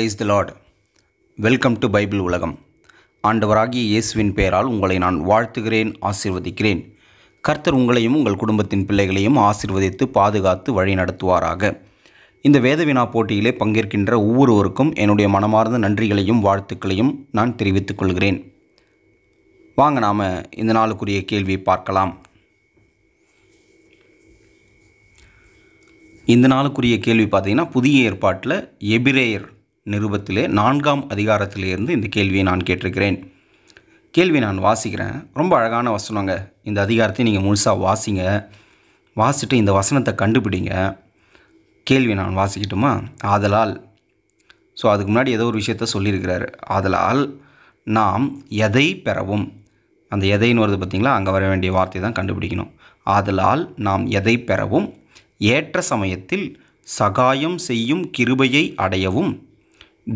price the Lord welcome to Bible உலகம் ஆண்டவராகிய இயேசுவின் பெயரால் உங்களை நான் வாழ்த்துகிறேன் ஆசிர்வதிக்கிறேன் கர்த்தர் உங்களையும் உங்கள் குடும்பத்தின் பிள்ளைகளையும் ஆசிர்வதித்து பாதுகாத்து வழி நடத்துவாராக இந்த வேதவினா போட்டியிலே பங்கேற்கின்ற ஒவ்வொருவருக்கும் என்னுடைய மனமார்ந்த நன்றிகளையும் வாழ்த்துக்களையும் நான் தெரிவித்துக் கொள்கிறேன் வாங்க நாம் இந்த நாளுக்குரிய கேள்வியை பார்க்கலாம் இந்த நாளுக்குரிய கேள்வி பார்த்திங்கன்னா புதிய ஏற்பாட்டில் எபிரேயர் நிருபத்திலே நான்காம் அதிகாரத்திலேருந்து இந்த கேள்வியை நான் கேட்டிருக்கிறேன் கேள்வி நான் வாசிக்கிறேன் ரொம்ப அழகான வசனங்க இந்த அதிகாரத்தை நீங்கள் முழுசாக வாசிங்க வாசிட்டு இந்த வசனத்தை கண்டுபிடிங்க கேள்வி நான் வாசிக்கட்டுமா ஆதலால் ஸோ அதுக்கு முன்னாடி ஏதோ ஒரு விஷயத்த சொல்லியிருக்கிறாரு ஆதலால் நாம் எதை பெறவும் அந்த எதைன்னு வருது பார்த்திங்களா அங்கே வர வேண்டிய வார்த்தை தான் கண்டுபிடிக்கணும் ஆதலால் நாம் எதை பெறவும் ஏற்ற சமயத்தில் சகாயம் செய்யும் கிருபையை அடையவும்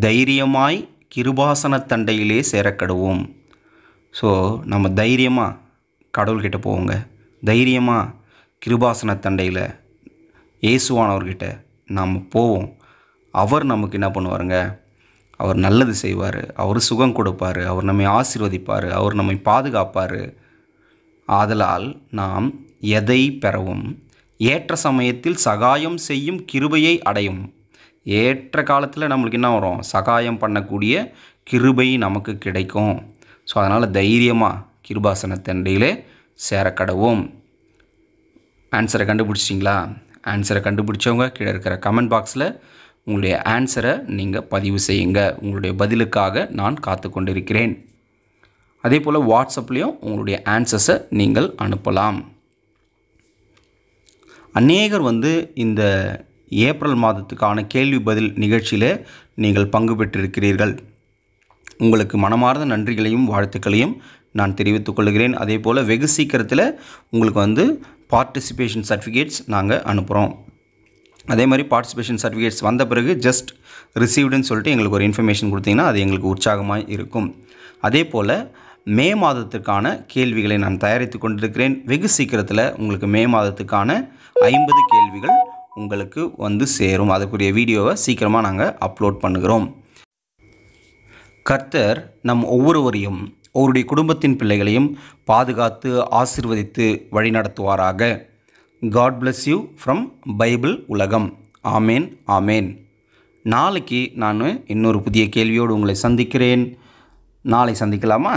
தைரியமாய் கிருபாசன தண்டையிலே சேரக்கடுவோம் ஸோ நம்ம தைரியமாக கடவுள்கிட்ட போவோங்க தைரியமாக கிருபாசன தண்டையில் இயேசுவானவர்கிட்ட நாம் போவோம் அவர் நமக்கு என்ன பண்ணுவாருங்க அவர் நல்லது செய்வார் அவர் சுகம் கொடுப்பார் அவர் நம்மை ஆசீர்வதிப்பார் அவர் நம்மை பாதுகாப்பார் ஆதலால் நாம் எதை பெறவும் ஏற்ற சமயத்தில் சகாயம் செய்யும் கிருபையை அடையும் ஏற்ற காலத்தில் நம்மளுக்கு என்ன வரும் சகாயம் பண்ணக்கூடிய கிருபை நமக்கு கிடைக்கும் ஸோ அதனால் தைரியமாக கிருபாசனத்தண்டையிலே சேரக்கடவும் ஆன்சரை கண்டுபிடிச்சிட்டிங்களா ஆன்சரை கண்டுபிடிச்சவங்க கீழே இருக்கிற கமெண்ட் பாக்ஸில் உங்களுடைய ஆன்சரை நீங்கள் பதிவு செய்யுங்க உங்களுடைய பதிலுக்காக நான் காத்து கொண்டிருக்கிறேன் அதே போல் வாட்ஸ்அப்லேயும் உங்களுடைய ஆன்சர்ஸை நீங்கள் அனுப்பலாம் அநேகர் வந்து இந்த ஏப்ரல் மாதத்துக்கான கேள்வி பதில் நிகழ்ச்சியில் நீங்கள் பங்கு பெற்றிருக்கிறீர்கள் உங்களுக்கு மனமார்ந்த நன்றிகளையும் வாழ்த்துக்களையும் நான் தெரிவித்துக் கொள்கிறேன் அதே போல் வெகு சீக்கிரத்தில் உங்களுக்கு வந்து பார்ட்டிசிபேஷன் சர்டிஃபிகேட்ஸ் நாங்கள் அனுப்புகிறோம் அதே மாதிரி பார்ட்டிசிபேஷன் சர்டிஃபிகேட்ஸ் வந்த பிறகு ஜஸ்ட் ரிசீவ்டுன்னு சொல்லிட்டு எங்களுக்கு ஒரு இன்ஃபர்மேஷன் கொடுத்தீங்கன்னா அது எங்களுக்கு உற்சாகமாக இருக்கும் அதே போல் மே மாதத்துக்கான கேள்விகளை நான் தயாரித்து கொண்டிருக்கிறேன் வெகு சீக்கிரத்தில் உங்களுக்கு மே மாதத்துக்கான ஐம்பது கேள்விகள் உங்களுக்கு வந்து சேரும் அதுக்குரிய வீடியோவை சீக்கிரமாக நாங்கள் அப்லோட் பண்ணுகிறோம் கர்த்தர் நம் ஒவ்வொருவரையும் அவருடைய குடும்பத்தின் பிள்ளைகளையும் பாதுகாத்து ஆசிர்வதித்து வழிநடத்துவாராக God bless you from Bible உலகம் ஆமேன் ஆமேன் நாளைக்கு நான் இன்னொரு புதிய கேள்வியோடு உங்களை சந்திக்கிறேன் நாளை சந்திக்கலாமா